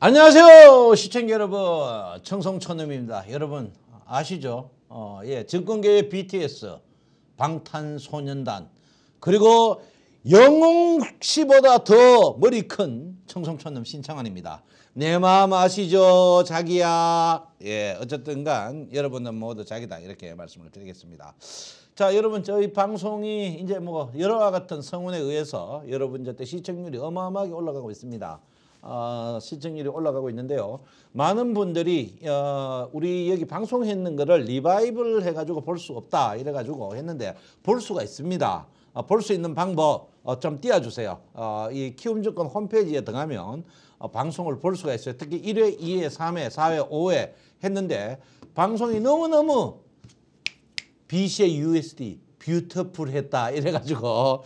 안녕하세요 시청자 여러분 청송천음입니다 여러분 아시죠 어, 예, 증권계의 BTS 방탄소년단 그리고 영웅씨보다 더 머리 큰 청송천음 신창환입니다 내 마음 아시죠 자기야 예 어쨌든 간 여러분은 모두 자기다 이렇게 말씀을 드리겠습니다 자 여러분 저희 방송이 이제 뭐 여러와 같은 성운에 의해서 여러분 저때 시청률이 어마어마하게 올라가고 있습니다 어, 시청률이 올라가고 있는데요. 많은 분들이 어, 우리 여기 방송했는 거를 리바이블 해가지고 볼 수 없다 이래가지고 했는데 볼 수가 있습니다. 어, 볼수 있는 방법 어, 좀 띄워주세요. 어, 이 키움증권 홈페이지에 등하면 어, 방송을 볼 수가 있어요. 특히 1회, 2회, 3회, 4회, 5회 했는데 방송이 너무너무 BC의 USD 뷰터풀했다 이래가지고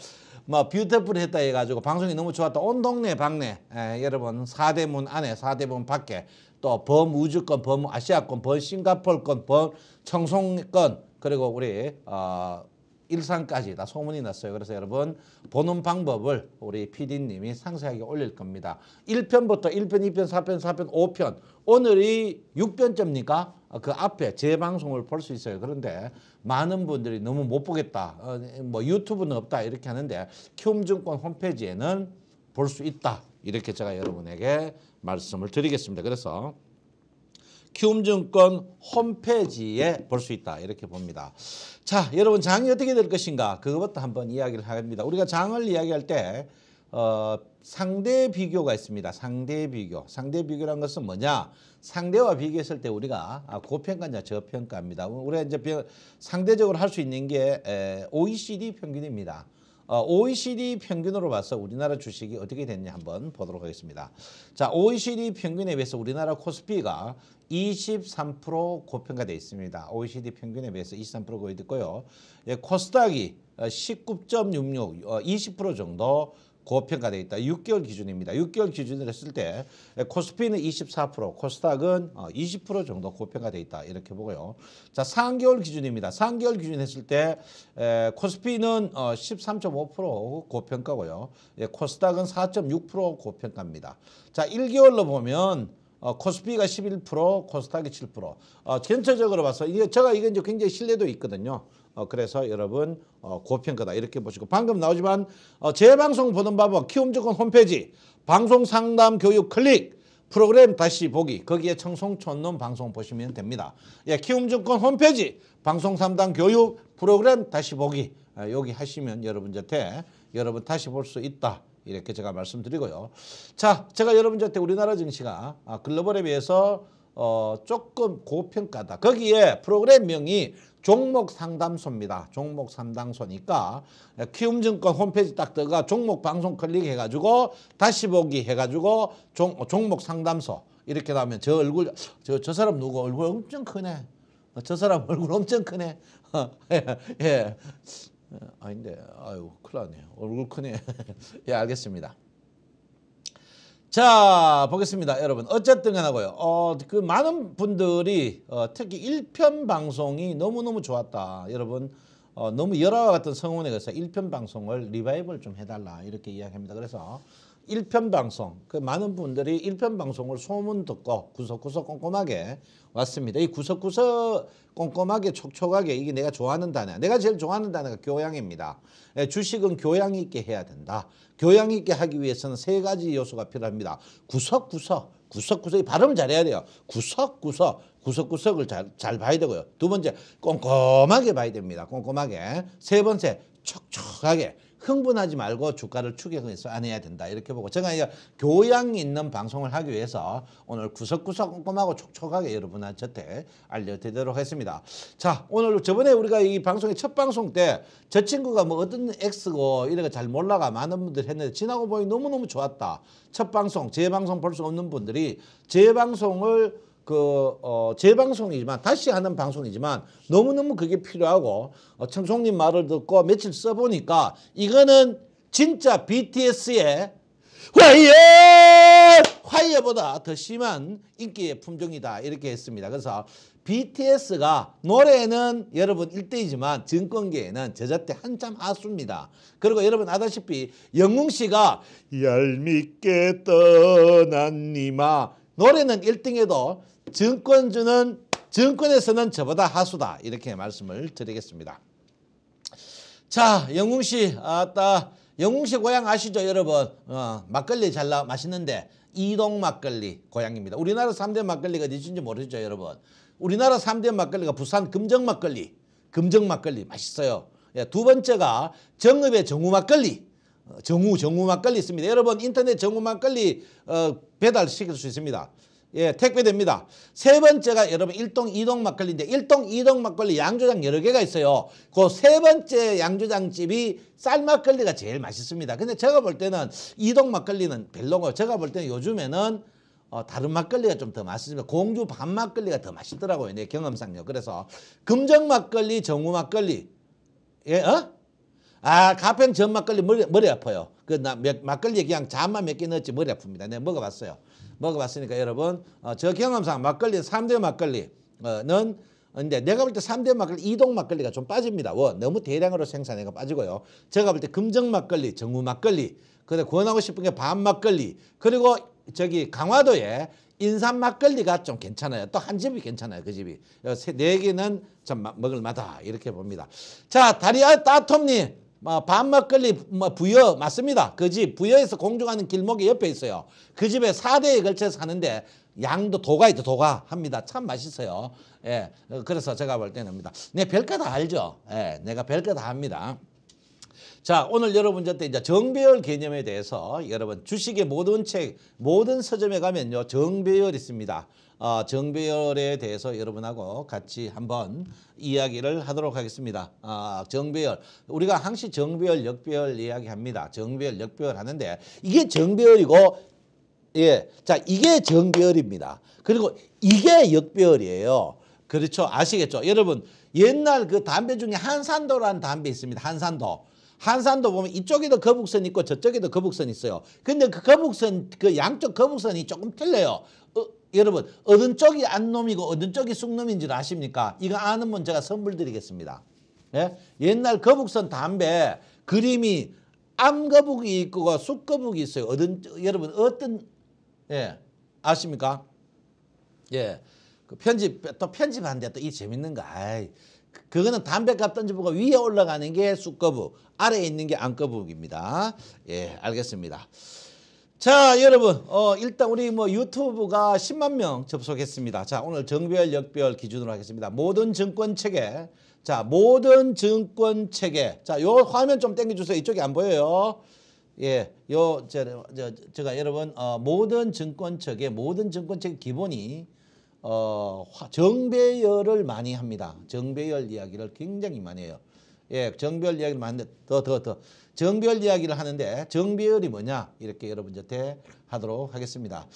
뭐 뷰티풀 했다 해가지고 방송이 너무 좋았다. 온 동네 방네 에, 예, 여러분 사대문 안에 사대문 밖에 또 범우주권, 범아시아권, 범싱가폴권, 범청송권 그리고 우리 어, 일상까지 다 소문이 났어요. 그래서 여러분 보는 방법을 우리 PD님이 상세하게 올릴 겁니다. 1편부터 1편, 2편, 4편, 4편, 5편 오늘이 6편째입니까? 그 앞에 재방송을 볼 수 있어요. 그런데 많은 분들이 너무 못 보겠다. 어, 뭐 유튜브는 없다 이렇게 하는데 키움증권 홈페이지에는 볼 수 있다. 이렇게 제가 여러분에게 말씀을 드리겠습니다. 그래서 키움증권 홈페이지에 볼 수 있다 이렇게 봅니다. 자 여러분 장이 어떻게 될 것인가 그것부터 한번 이야기를 합니다. 우리가 장을 이야기할 때 어, 상대 비교가 있습니다. 상대 비교. 상대 비교란 것은 뭐냐? 상대와 비교했을 때 우리가 아, 고평가냐 저평가입니다. 우리가 이제 상대적으로 할 수 있는 게 에, OECD 평균입니다. 어, OECD 평균으로 봐서 우리나라 주식이 어떻게 됐냐 한번 보도록 하겠습니다. 자, OECD 평균에 비해서 우리나라 코스피가 23% 고평가돼 있습니다. OECD 평균에 비해서 23% 고있고요. 예, 코스닥이 19.66, 어, 20% 어, 정도 고평가되어 있다. 6개월 기준입니다. 6개월 기준으로 했을 때 코스피는 24%, 코스닥은 20% 어, 정도 고평가되어 있다. 이렇게 보고요. 자, 3개월 기준입니다. 3개월 기준 했을 때 코스피는 13.5% 어, 고평가고요. 예, 코스닥은 4.6% 고평가입니다. 자, 1개월로 보면 어, 코스피가 11%, 코스닥이 7%. 어, 전체적으로 봐서 이게 제가 이건 이제 굉장히 신뢰도 있거든요. 어, 그래서 여러분 어, 고평가다 이렇게 보시고 방금 나오지만 어, 재방송 보는 방법 키움증권 홈페이지 방송 상담 교육 클릭 프로그램 다시 보기 거기에 청송촌놈 방송 보시면 됩니다. 예, 키움증권 홈페이지 방송 상담 교육 프로그램 다시 보기 아, 여기 하시면 여러분한테 여러분 다시 볼 수 있다. 이렇게 제가 말씀드리고요. 자, 제가 여러분한테 우리나라 증시가 아, 글로벌에 비해서 어, 조금 고평가다. 거기에 프로그램명이 종목 상담소입니다. 종목 상담소니까 키움증권 홈페이지 딱 들어가 종목 방송 클릭해가지고 다시 보기 해가지고 종, 어, 종목 상담소 이렇게 나오면 저 얼굴 저, 저 사람 누구 얼굴 엄청 크네. 저 사람 얼굴 엄청 크네. 예. 예. 어, 아닌데 아유 큰일 나네. 얼굴 크네. 예 알겠습니다. 자 보겠습니다 여러분 어쨌든 간하고요 어 그 많은 분들이 어, 특히 1편 방송이 너무너무 좋았다 여러분 어, 너무 열화와 같은 성원에 가서 1편 방송을 리바이벌 좀 해달라 이렇게 이야기합니다 그래서 일편 방송 그 많은 분들이 일편 방송을 소문 듣고 구석구석 꼼꼼하게 왔습니다. 이 구석구석 꼼꼼하게 촉촉하게 이게 내가 좋아하는 단어 야 내가 제일 좋아하는 단어가 교양입니다. 예, 주식은 교양 있게 해야 된다. 교양 있게 하기 위해서는 세 가지 요소가 필요합니다. 구석구석 구석구석이 발음 잘해야 돼요. 구석구석 구석구석을 잘, 잘 봐야 되고요. 두 번째 꼼꼼하게 봐야 됩니다. 꼼꼼하게 세 번째 촉촉하게 흥분하지 말고 주가를 추격해서 안 해야 된다 이렇게 보고 제가 이 교양이 있는 방송을 하기 위해서 오늘 구석구석 꼼꼼하고 촉촉하게 여러분한테 알려드리도록 했습니다. 자 오늘 저번에 우리가 이 방송의 첫 방송 때 저 친구가 뭐 어떤 X고 이런 거 잘 몰라가 많은 분들 했는데 지나고 보니 너무너무 좋았다. 첫 방송 재방송 볼 수 없는 분들이 재방송을 그 어, 재방송이지만 다시 하는 방송이지만 너무너무 그게 필요하고 어, 청송님 말을 듣고 며칠 써보니까 이거는 진짜 BTS의 화이어! 화이어보다 더 심한 인기의 품종이다 이렇게 했습니다. 그래서 BTS가 노래는 여러분 일대이지만 증권계에는 제자때 한참 아수입니다. 그리고 여러분 아다시피 영웅 씨가 얄밉게 떠난 니마 노래는 일등에도 증권주는 증권에서는 저보다 하수다 이렇게 말씀을 드리겠습니다. 자 영웅씨 아따 영웅씨 고향 아시죠 여러분 어, 막걸리 잘 나, 맛있는데 이동 막걸리 고향입니다. 우리나라 3대 막걸리가 어디인지 모르죠 여러분. 우리나라 3대 막걸리가 부산 금정 막걸리 금정 막걸리 맛있어요. 예, 두 번째가 정읍의 정우 막걸리 어, 정우 정우 막걸리 있습니다. 여러분 인터넷 정우 막걸리 어, 배달시킬 수 있습니다. 예, 택배됩니다. 세 번째가 여러분 일동이동 막걸리인데 일동이동 막걸리 양조장 여러 개가 있어요. 그 세 번째 양조장집이 쌀막걸리가 제일 맛있습니다. 근데 제가 볼 때는 이동 막걸리는 별로고 제가 볼 때는 요즘에는 어, 다른 막걸리가 좀 더 맛있습니다. 공주 밤 막걸리가 더 맛있더라고요. 내 경험상요. 그래서 금정 막걸리, 정우 막걸리. 예, 어? 아, 가평 전 막걸리 머리, 머리 아파요. 그나 막걸리에 그냥 잔만 몇 개 넣었지 머리 아픕니다. 내가 먹어봤어요. 먹어봤으니까 여러분 어, 저 경험상 막걸리 삼대 막걸리는 어, 근데 내가 볼 때 삼대 막걸리 이동 막걸리가 좀 빠집니다. 원 뭐, 너무 대량으로 생산해가 빠지고요. 제가 볼 때 금정 막걸리, 정우 막걸리, 근데 권하고 싶은 게 밤 막걸리, 그리고 저기 강화도에 인삼 막걸리가 좀 괜찮아요. 또 한 집이 괜찮아요. 그 집이. 네 개는 참 먹을 마다 이렇게 봅니다. 자, 다리아 따톰님 반막걸리 뭐, 뭐, 부여 맞습니다. 그 집 부여에서 공중하는 길목이 옆에 있어요. 그 집에 사대에 걸쳐서 하는데 양도 도가 있죠. 도가 합니다. 참 맛있어요. 예, 그래서 제가 볼 때는 합니다. 네, 별거 다 알죠. 예, 내가 별거 다 합니다. 자, 오늘 여러분한테 이제 정배열 개념에 대해서 여러분 주식의 모든 책, 모든 서점에 가면요. 정배열 있습니다. 어, 정배열에 대해서 여러분하고 같이 한번 이야기를 하도록 하겠습니다. 아, 정배열. 우리가 항시 정배열, 역배열 이야기합니다. 정배열, 역배열 하는데 이게 정배열이고 예. 자, 이게 정배열입니다. 그리고 이게 역배열이에요. 그렇죠. 아시겠죠? 여러분, 옛날 그 담배 중에 한산도라는 담배 있습니다. 한산도. 한산도 보면 이쪽에도 거북선 있고 저쪽에도 거북선 있어요. 근데 그 거북선, 그 양쪽 거북선이 조금 틀려요. 여러분 어느 쪽이 안놈이고 어느 쪽이 쑥놈인지 아십니까? 이거 아는 분 제가 선물 드리겠습니다. 예? 옛날 거북선 담배 그림이 암거북이 있고 쑥거북이 있어요. 어떤, 여러분 어떤 예 아십니까? 예. 그 편집 또 편집한데 또 이 재밌는 거 아이 그, 그거는 담배값 던지보고 위에 올라가는 게 쑥거북 아래에 있는 게 암거북입니다. 예 알겠습니다. 자 여러분 어 일단 우리 뭐 유튜브가 10만 명 접속했습니다. 자 오늘 정별 역별 기준으로 하겠습니다. 모든 증권 체계 자 모든 증권 체계 자요 화면 좀 땡겨주세요. 이쪽이 안 보여요. 예, 요, 저, 저, 제가 여러분, 어, 모든 증권측의, 모든 증권측의 기본이, 어, 정배열을 많이 합니다. 정배열 이야기를 굉장히 많이 해요. 예, 정별 이야기를 만든 더, 더, 더. 정별 이야기를 하는데 정비열이 뭐냐 이렇게 여러분한테 하도록 하겠습니다.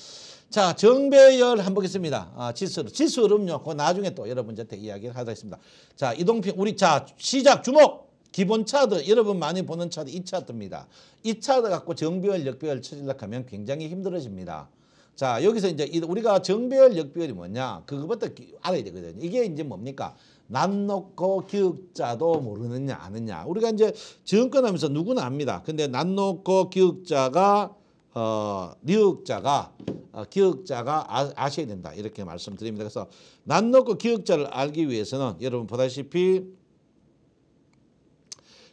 자, 정배열 한번 보겠습니다. 아, 지수로. 지수 음료 그 나중에 또 여러분한테 이야기를 하겠습니다. 자, 이동평, 우리, 자, 시작, 주목! 기본 차드 여러분 많이 보는 차드 이 차드입니다. 이 차드 갖고 정배열 역배열 찾으려면 굉장히 힘들어집니다. 자 여기서 이제 우리가 정배열 역배열이 뭐냐 그것부터 알아야 되거든요. 이게 이제 뭡니까? 난 놓고 기역자도 모르느냐 아느냐. 우리가 이제 지금권 하면서 누구나 압니다. 근데 난 놓고 기역자가 어, 리역자가 어, 기역자가 아, 아 셔야 된다 이렇게 말씀드립니다. 그래서 난 놓고 기역자를 알기 위해서는 여러분 보다시피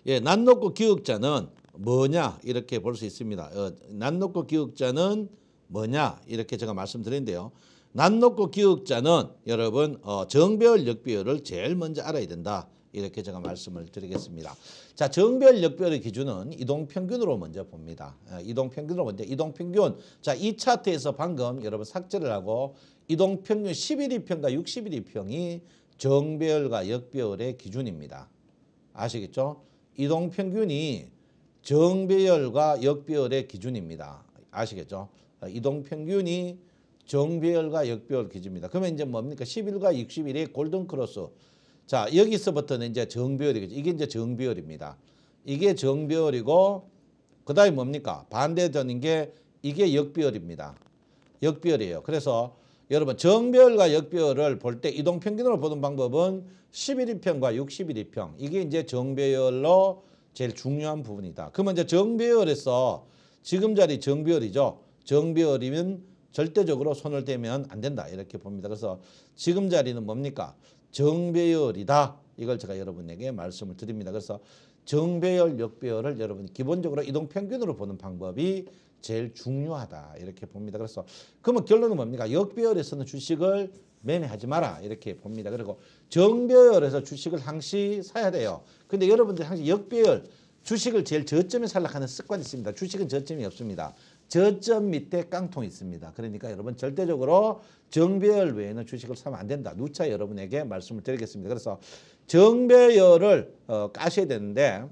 예, 난 놓고 기역자는 뭐냐 이렇게 볼 수 있습니다. 어, 난 놓고 기역자는 뭐냐 이렇게 제가 말씀드린데요. 낯놓고 기억자는 여러분 어, 정별 역배열을 제일 먼저 알아야 된다. 이렇게 제가 말씀을 드리겠습니다. 자, 정별 역별의 기준은 이동 평균으로 먼저 봅니다. 어, 이동 평균으로 먼저 이동 평균. 자, 이 차트에서 방금 여러분 삭제를 하고 이동 평균 11위평과 61위평이 정별과역별의 기준입니다. 아시겠죠? 이동 평균이 정별과역별의 기준입니다. 아시겠죠? 어, 이동 평균이 정배열과 역배열 기준입니다. 그러면 이제 뭡니까? 11과 61이 골든크로스. 자, 여기서부터는 이제 정배열이겠죠. 이게 이제 정배열입니다. 이게 정배열이고 그 다음에 뭡니까? 반대되는 게 이게 역배열입니다. 역배열이에요. 그래서 여러분 정배열과 역배열을 볼 때 이동평균으로 보는 방법은 11위평과 61위평. 이게 이제 정배열로 제일 중요한 부분이다. 그러면 이제 정배열에서 지금 자리 정배열이죠. 정배열이면 절대적으로 손을 대면 안 된다 이렇게 봅니다. 그래서 지금 자리는 뭡니까? 정배열이다. 이걸 제가 여러분에게 말씀을 드립니다. 그래서 정배열, 역배열을 여러분 기본적으로 이동 평균으로 보는 방법이 제일 중요하다 이렇게 봅니다. 그래서 그러면 결론은 뭡니까? 역배열에서는 주식을 매매하지 마라 이렇게 봅니다. 그리고 정배열에서 주식을 항시 사야 돼요. 근데 여러분들 항시 역배열 주식을 제일 저점에 살락하는 습관이 있습니다. 주식은 저점이 없습니다. 저점 밑에 깡통 이 있습니다. 그러니까 여러분 절대적으로 정배열 외에는 주식을 사면 안 된다. 누차 여러분에게 말씀을 드리겠습니다. 그래서 정배열을 어, 까셔야 되는데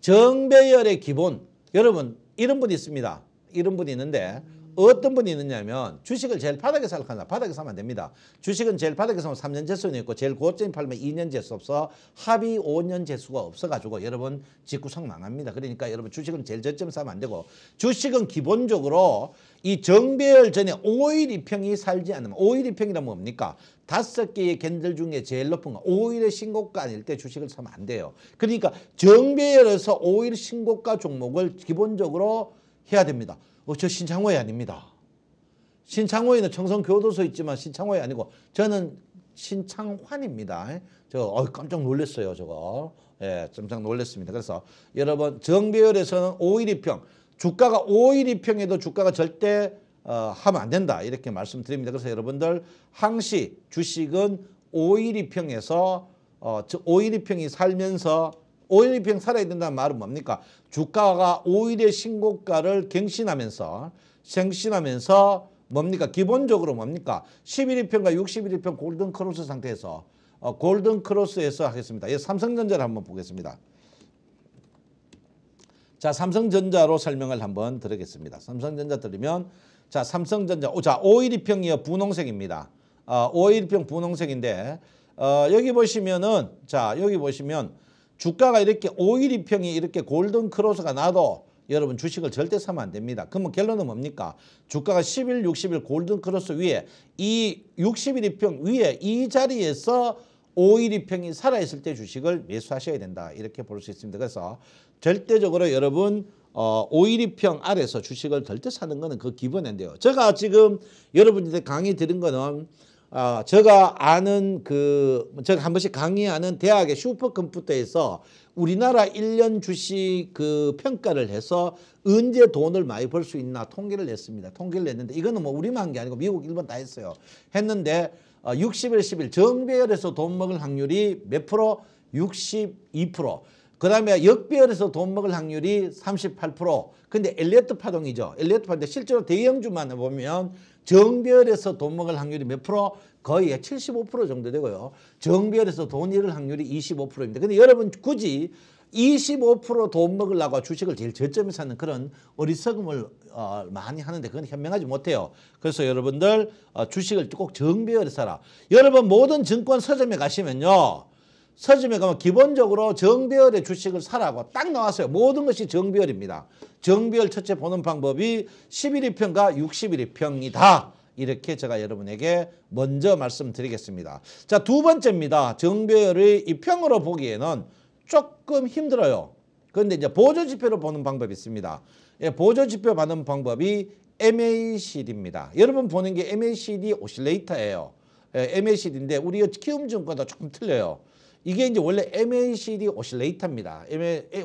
정배열의 기본 여러분 이런 분이 있습니다. 이런 분이 있는데 어떤 분이 있느냐면 주식을 제일 바닥에 살라 한다. 바닥에 사면 안 됩니다. 주식은 제일 바닥에 사면 3년 재수는 있고 제일 고점이 팔면 2년 재수 없어 합이 5년 재수가 없어가지고 여러분 직구상 망합니다. 그러니까 여러분 주식은 제일 저점 에 사면 안 되고 주식은 기본적으로 이 정배열 전에 5일 2평이 살지 않으면 5일 2평이란 뭡니까? 다섯 개의 갠들 중에 제일 높은 거 5일의 신고가 아닐 때 주식을 사면 안 돼요. 그러니까 정배열에서 5일 신고가 종목을 기본적으로 해야 됩니다. 어, 저 신창호에 아닙니다. 신창호에는 청송교도소 있지만 신창호에 아니고 저는 신창환입니다. 예? 저 어, 깜짝 놀랐어요. 저거. 예, 깜짝 놀랐습니다. 그래서 여러분 정배열에서는 5일2평 주가가 5일2평에도 주가가 절대 어, 하면 안 된다 이렇게 말씀드립니다. 그래서 여러분들 항시 주식은 5일2평에서 어, 5일2평이 살면서 오일 이평 살아야 된다는 말은 뭡니까? 주가가 오일의 신고가를 갱신하면서 생신하면서 뭡니까? 기본적으로 뭡니까? 11일평과 61일평 골든 크로스 상태에서 어, 골든 크로스에서 하겠습니다. 예, 삼성전자를 한번 보겠습니다. 자, 삼성전자로 설명을 한번 드리겠습니다. 삼성전자 드리면 자, 삼성전자. 오, 자, 오일이평이요 분홍색입니다. 어, 오일이평 분홍색인데 어, 여기 보시면은 자, 여기 보시면 주가가 이렇게 5일이평이 이렇게 골든 크로스가 나도 여러분 주식을 절대 사면 안 됩니다. 그러면 결론은 뭡니까? 주가가 10일, 60일 골든 크로스 위에 이 60일 이평 위에 이 자리에서 5일 이평이 살아있을 때 주식을 매수하셔야 된다. 이렇게 볼 수 있습니다. 그래서 절대적으로 여러분 어, 5일 이평 아래서 주식을 절대 사는 거는 그 기본인데요. 제가 지금 여러분들 강의 드린 거는 어, 제가 아는 그, 제가 한 번씩 강의하는 대학의 슈퍼컴퓨터에서 우리나라 일년 주식 그 평가를 해서 언제 돈을 많이 벌 수 있나 통계를 냈습니다. 통계를 냈는데 이거는 뭐 우리만 한 게 아니고 미국, 일본 다 했어요. 했는데 어, 60일, 10일 정배열에서 돈 먹을 확률이 몇 프로? 62%. 그 다음에 역배열에서 돈 먹을 확률이 38%. 근데 엘리트 파동이죠. 엘리트 파동. 실제로 대형주만 보면 정배열에서 돈 먹을 확률이 몇 프로? 거의 75% 정도 되고요. 정배열에서 돈 잃을 확률이 25%입니다. 근데 여러분 굳이 25%돈 먹으려고 주식을 제일 저점에 사는 그런 어리석음을 어, 많이 하는데 그건 현명하지 못해요. 그래서 여러분들 어, 주식을 꼭 정배열에 사라. 여러분 모든 증권 서점에 가시면요. 서점에 가면 기본적으로 정배열의 주식을 사라고 딱 나왔어요. 모든 것이 정배열입니다. 정배열 첫째 보는 방법이 11위평과 61위평이다. 이렇게 제가 여러분에게 먼저 말씀드리겠습니다. 자, 두 번째입니다. 정배열의 이평으로 보기에는 조금 힘들어요. 그런데 이제 보조지표로 보는 방법이 있습니다. 예, 보조지표 받는 방법이 MACD입니다. 여러분 보는 게 MACD 오실레이터예요. 예, MACD인데 우리 키움증권과 조금 틀려요. 이게 이제 원래 MACD 오실레이터입니다.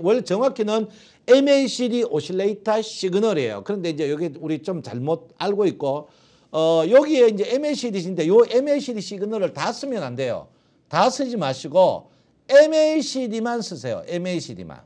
원래 정확히는 MACD 오실레이터 시그널이에요. 그런데 이제 여기 우리 좀 잘못 알고 있고 어 여기에 이제 MACD인데 요 MACD 시그널을 다 쓰면 안 돼요. 다 쓰지 마시고 MACD만 쓰세요. MACD만.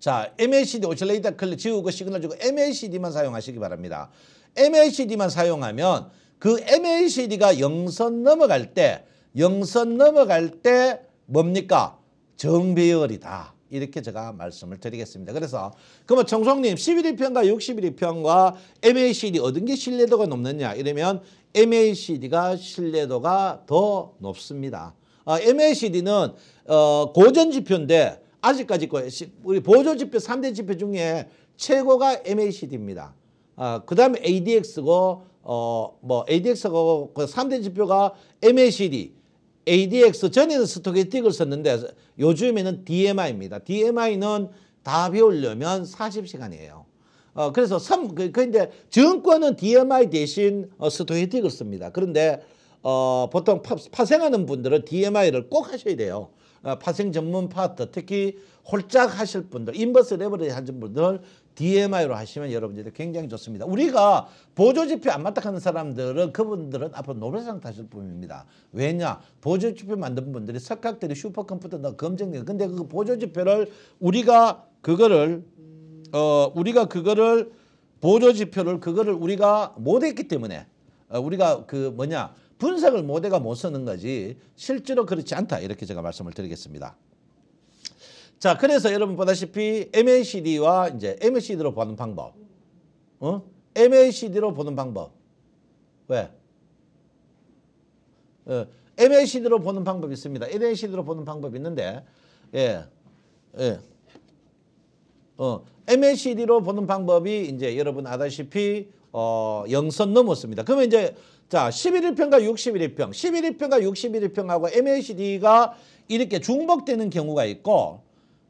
자, MACD 오실레이터 클리 지우고 시그널 주고 MACD만 사용하시기 바랍니다. MACD만 사용하면 그 MACD가 0선 넘어갈 때 영선 넘어갈 때 뭡니까? 정비열이다. 이렇게 제가 말씀을 드리겠습니다. 그래서 그러면 청송님 뭐 11위평과 61위평과 MACD 어은게 신뢰도가 높느냐 이러면 MACD가 신뢰도가 더 높습니다. 아, 어, MACD는 어, 고전지표인데 아직까지 그 우리 보조지표 3대 지표 중에 최고가 MACD입니다. 어, 아, 그 다음에 ADX고 어, 뭐 ADX하고 그 3대 지표가 MACD ADX 전에는 스토게틱을 썼는데 요즘에는 DMI입니다. DMI는 다 배우려면 40시간이에요. 어, 그래서 3, 그, 그, 근제 증권은 DMI 대신 어, 스토게틱을 씁니다. 그런데 어, 보통 파, 파생하는 분들은 DMI를 꼭 하셔야 돼요. 어, 파생 전문 파트, 특히 홀짝 하실 분들, 인버스 레버리지 하신 분들 DMI로 하시면 여러분들이 굉장히 좋습니다. 우리가 보조지표 안맞다하는 사람들은 그분들은 앞으로 노벨상 타실 뿐입니다 왜냐? 보조지표 만든 분들이 석학들이 슈퍼컴퓨터 너검증돼 근데 그 보조지표를 우리가 그거를 어 우리가 그거를 보조지표를 그거를 우리가 못했기 때문에 어, 우리가 그 뭐냐 분석을 못해가못 쓰는 거지 실제로 그렇지 않다 이렇게 제가 말씀을 드리겠습니다. 자, 그래서 여러분 보다시피 MACD와 이제 MACD로 보는 방법. 어? MACD로 보는 방법. 왜? 어, MACD로 보는 방법이 있습니다. MACD로 보는 방법이 있는데, 예, 예. 어, MACD로 보는 방법이 이제 여러분 아다시피 어, 영선 넘었습니다. 그러면 이제 자 11일평과 61일평, 11일평과 61일평하고 MACD가 이렇게 중복되는 경우가 있고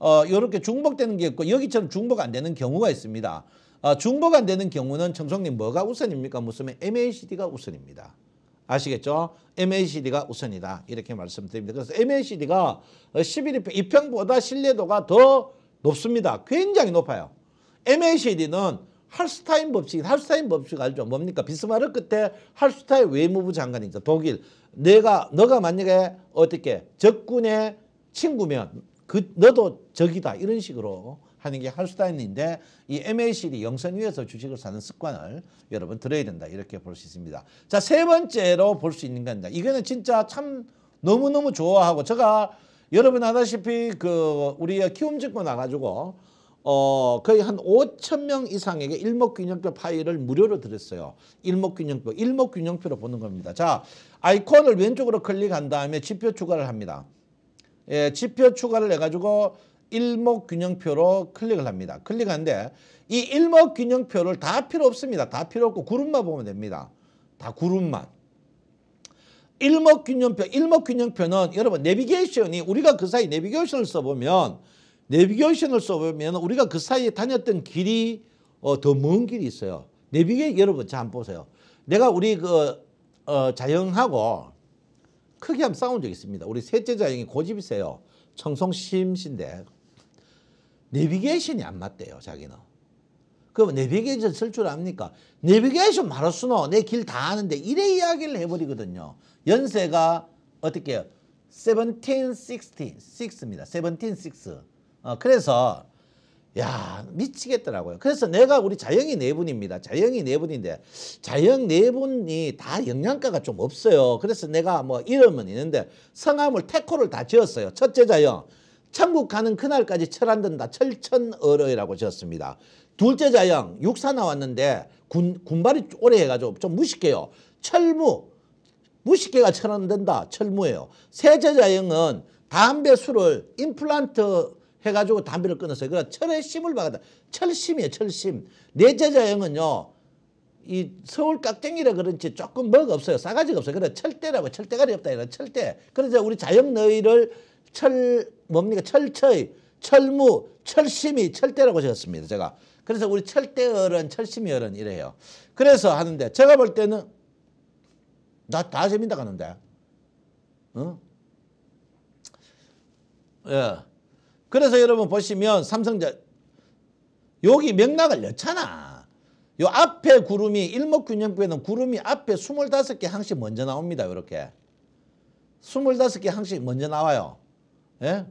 어, 이렇게 중복되는 게 있고 여기처럼 중복 안 되는 경우가 있습니다. 어, 중복 안 되는 경우는 청송님 뭐가 우선입니까? 무슨 MACD가 우선입니다. 아시겠죠? MACD가 우선이다. 이렇게 말씀드립니다. 그래서 MACD가 11평, 2평보다 신뢰도가 더 높습니다. 굉장히 높아요. MACD는 할스타인 법칙, 할스타인 법칙 알죠? 뭡니까? 비스마르크 때 할스타인 외무부 장관이죠. 독일. 내가, 너가 만약에 어떻게 적군의 친구면 그 너도 적이다 이런 식으로 하는 게 할수다인인데 이 MACD 영선 위에서 주식을 사는 습관을 여러분 들어야 된다 이렇게 볼 수 있습니다. 자 세 번째로 볼 수 있는 니데 이거는 진짜 참 너무너무 좋아하고 제가 여러분 아다시피 그 우리의 키움증권 와가지고 어 거의 한 5천 명 이상에게 일목균형표 파일을 무료로 드렸어요. 일목균형표, 일목균형표로 보는 겁니다. 자 아이콘을 왼쪽으로 클릭한 다음에 지표 추가를 합니다. 예, 지표 추가를 해가지고 일목균형표로 클릭을 합니다. 클릭하는데 이 일목균형표를 다 필요 없습니다. 다 필요 없고 구름만 보면 됩니다. 다구름만 일목균형표, 일목균형표는 여러분 내비게이션이 우리가 그 사이 내비게이션을 써보면 내비게이션을 써보면 우리가 그 사이에 다녔던 길이 어, 더 먼 길이 있어요. 내비게 이션 여러분 잘 보세요. 내가 우리 그 어, 자영하고 크게 한번 싸운 적이 있습니다. 우리 셋째 자형이 고집이 세요. 청송심신데 내비게이션이 안 맞대요. 자기는. 그럼 내비게이션 쓸줄 압니까? 내비게이션 말았으노. 내길 다 아는데 이래 이야기를 해버리거든요. 연세가 어떻게 해요? 17, 16, 입니다 17, 6. 어, 그래서 야 미치겠더라고요. 그래서 내가 우리 자영이 네분입니다 자영이 네분인데 자영 네분이다 영양가가 좀 없어요. 그래서 내가 뭐 이름은 있는데 성함을 태코를 다 지었어요. 첫째 자영 천국 가는 그날까지 철안 든다 철천어러이라고 지었습니다. 둘째 자영 육사 나왔는데 군, 군발이 오래 해가지고 좀 무식해요. 철무 무식해가 철안 된다 철무예요. 셋째 자영은 담배 술을 임플란트 해가지고 담배를 끊었어요. 그래서 철의 심을 받았다. 철심이에요. 철심. 내제자 형은요. 이 서울 깍쟁이라 그런지 조금 먹가 없어요. 싸가지가 없어요. 그래 철대라고 철대가리 없다 이런 철대. 그래서 우리 자영 너희를 철 뭡니까 철철 철무 철심이 철대라고 적었습니다. 제가 그래서 우리 철대어른 철심이어른 이래요. 그래서 하는데 제가 볼 때는 나 다 재민다 가는데. 응? 어? 예. 그래서 여러분 보시면 삼성자 여기 맥락을 넣잖아. 요 앞에 구름이 일목균형표에는 구름이 앞에 스물개 항씩 먼저 나옵니다. 이렇게. 스물개 항씩 먼저 나와요. 예?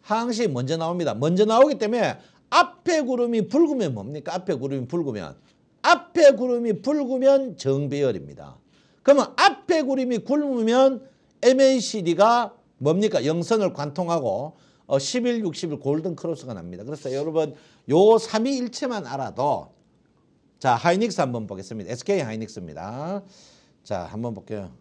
항씩 먼저 나옵니다. 먼저 나오기 때문에 앞에 구름이 붉으면 뭡니까? 앞에 구름이 붉으면. 앞에 구름이 붉으면 정배열입니다. 그러면 앞에 구름이 굵으면 MACD가 뭡니까? 영선을 관통하고 어, 10일, 60일 골든 크로스가 납니다. 그래서 여러분 요 3위 일체만 알아도 자 하이닉스 한번 보겠습니다. SK 하이닉스입니다. 자 한번 볼게요.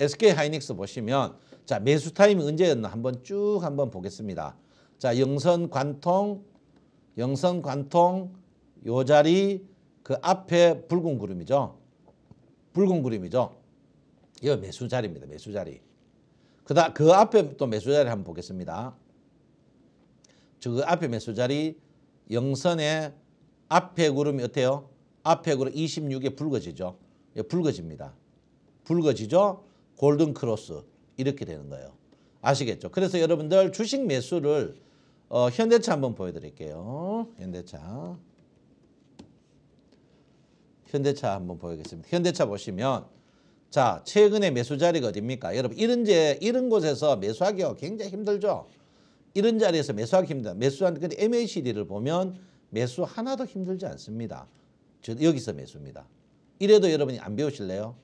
SK 하이닉스 보시면 자 매수 타임이 언제였나 한번 쭉 한번 보겠습니다. 자 영선 관통 영선 관통 요 자리 그 앞에 붉은 구름이죠. 붉은 구름이죠. 이거 매수 자리입니다. 매수 자리. 그다 그 앞에 또 매수 자리 한번 보겠습니다. 저 그 앞에 매수 자리 영선의 앞에 구름이 어때요? 앞에 구름 26에 붉어지죠. 예, 붉어집니다. 붉어지죠. 골든 크로스 이렇게 되는 거예요. 아시겠죠? 그래서 여러분들 주식 매수를 어, 현대차 한번 보여드릴게요. 현대차. 현대차 한번 보겠습니다 현대차 보시면 자, 최근에 매수 자리가 어딥니까? 여러분, 이런, 제, 이런 곳에서 매수하기가 굉장히 힘들죠? 이런 자리에서 매수하기 힘들다. 매수한, 근데 MACD를 보면 매수 하나도 힘들지 않습니다. 저, 여기서 매수입니다. 이래도 여러분이 안 배우실래요?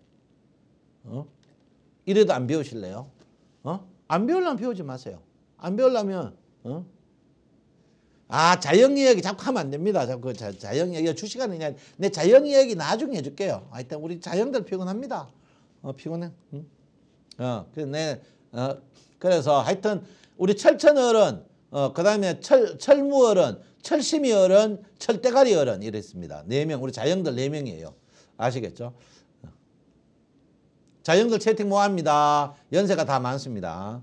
어? 이래도 안 배우실래요? 어? 안 배우려면 배우지 마세요. 안 배우려면, 어? 아 자영 이야기 자꾸 하면 안 됩니다. 자꾸 자, 자영 이야기 주식하는 그냥 내 자영 이야기 나중에 해줄게요. 하여튼 우리 자영들 피곤합니다. 어, 피곤해. 응? 어, 내 그, 네, 어, 그래서 하여튼 우리 철천어른 어, 그다음에 철 철무어른 철심이어른 철대가리어른 이랬습니다. 네명 우리 자영들 네 명이에요. 아시겠죠? 어. 자영들 채팅 뭐합니다. 연세가 다 많습니다.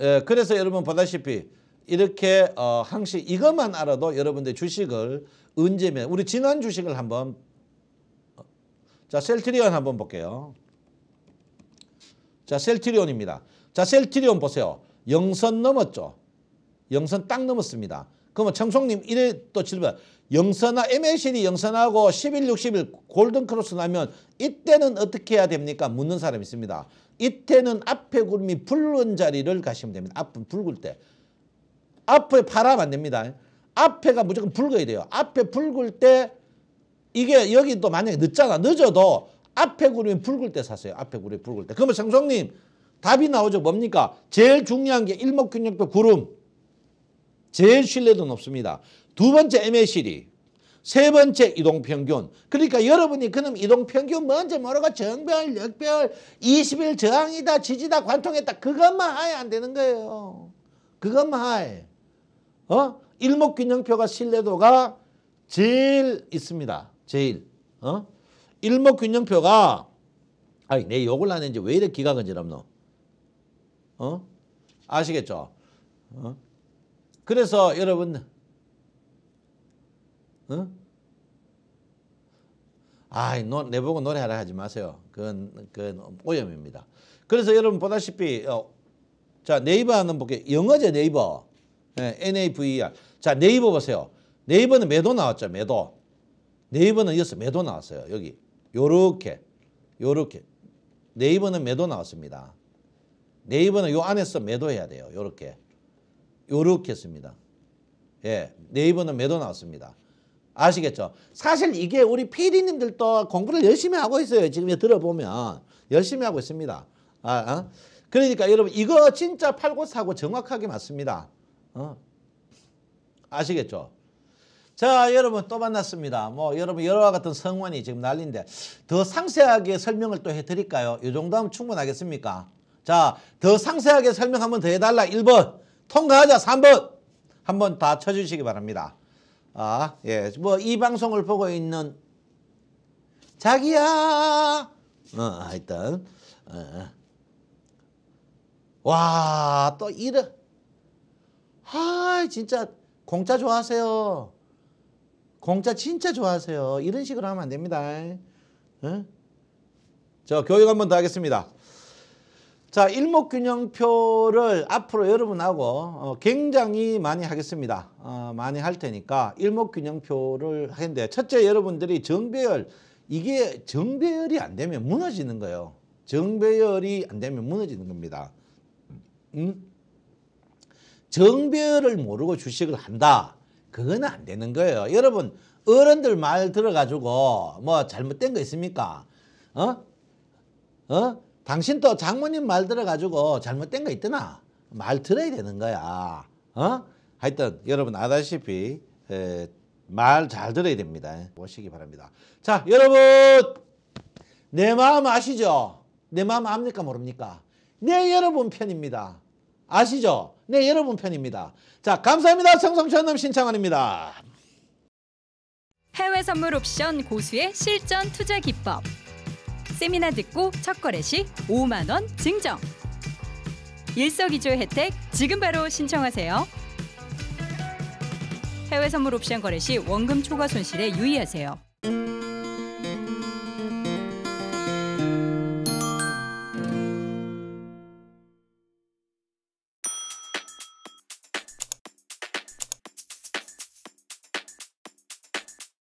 예, 그래서 여러분 보다시피 이렇게 어, 항시 이것만 알아도 여러분들 주식을 언제면 우리 지난 주식을 한번 자, 셀트리온 한번 볼게요. 자, 셀트리온입니다. 자, 셀트리온 보세요. 영선 넘었죠. 영선 딱 넘었습니다. 그러면 청송님 이래 또 질문. 영선화 MLCD 영선하고 11, 61 골든크로스 나면 이때는 어떻게 해야 됩니까? 묻는 사람이 있습니다. 이때는 앞에 구름이 붉은 자리를 가시면 됩니다. 앞은 붉을 때. 앞에 파라면 안 됩니다. 앞에가 무조건 붉어야 돼요. 앞에 붉을 때 이게 여기 또 만약에 늦잖아. 늦어도 앞에 구름이 붉을 때 사세요. 앞에 구름이 붉을 때. 그러면 생성님 답이 나오죠. 뭡니까? 제일 중요한 게일목균형표 구름. 제일 신뢰도 높습니다. 두 번째 MACD. 세 번째 이동평균. 그러니까 여러분이 그놈 이동평균 뭔지 모르고 정별, 역별, 20일 저항이다, 지지다, 관통했다. 그것만 하야 안 되는 거예요. 그것만 하에. 어? 일목균형표가 신뢰도가 제일 있습니다. 제일 어? 일목균형표가 아니 내 욕을 하는지 왜 이렇게 기가 건지랍노 어? 아시겠죠? 어? 그래서 여러분 어? 아이 노, 내보고 노래하라 하지 마세요. 그건, 그건 오염입니다. 그래서 여러분 보다시피 어, 자 네이버 하는 볼게요. 영어제 네이버 네, NAVER 자 네이버 보세요. 네이버는 매도 나왔죠. 매도 네이버는 여기서 매도 나왔어요. 여기 요렇게 요렇게 네이버는 매도 나왔습니다. 네이버는 요 안에서 매도해야 돼요. 요렇게 요렇게 했습니다. 예, 네이버는 매도 나왔습니다. 아시겠죠? 사실 이게 우리 PD님들도 공부를 열심히 하고 있어요. 지금 들어보면 열심히 하고 있습니다. 아, 어? 그러니까 여러분 이거 진짜 팔고 사고 정확하게 맞습니다. 어? 아시겠죠? 자 여러분 또 만났습니다. 뭐 여러분 여러와 같은 성원이 지금 난리인데 더 상세하게 설명을 또 해드릴까요? 이 정도 하면 충분하겠습니까? 자 더 상세하게 설명 한번 더 해달라 1번 통과하자 3번 한번 다 쳐주시기 바랍니다. 아 예 뭐 이 방송을 보고 있는 자기야 어 하여튼 어. 와또 이래 아 진짜 공짜 좋아하세요. 공짜 진짜 좋아하세요. 이런 식으로 하면 안 됩니다. 응? 어? 자, 교육 한번 더 하겠습니다. 자, 일목균형표를 앞으로 여러분하고 어, 굉장히 많이 하겠습니다. 어, 많이 할 테니까 일목균형표를 하는데 첫째 여러분들이 정배열 이게 정배열이 안 되면 무너지는 거예요. 정배열이 안 되면 무너지는 겁니다. 음? 정배열을 모르고 주식을 한다. 그건 안 되는 거예요. 여러분 어른들 말 들어가지고 뭐 잘못된 거 있습니까? 어? 어? 당신도 장모님 말 들어가지고 잘못된 거 있더나? 말 들어야 되는 거야. 어? 하여튼 여러분 아다시피 말 잘 들어야 됩니다. 보시기 바랍니다. 자 여러분 내 마음 아시죠? 내 마음 압니까 모릅니까? 내 네, 여러분 편입니다. 아시죠? 네, 여러분 편입니다. 자, 감사합니다. 성성천놈 신창원입니다. 해외 선물 옵션 고수의 실전 투자 기법. 세미나 듣고 첫 거래 시 5만 원 증정. 일석이조 혜택 지금 바로 신청하세요. 해외 선물 옵션 거래 시 원금 초과 손실에 유의하세요.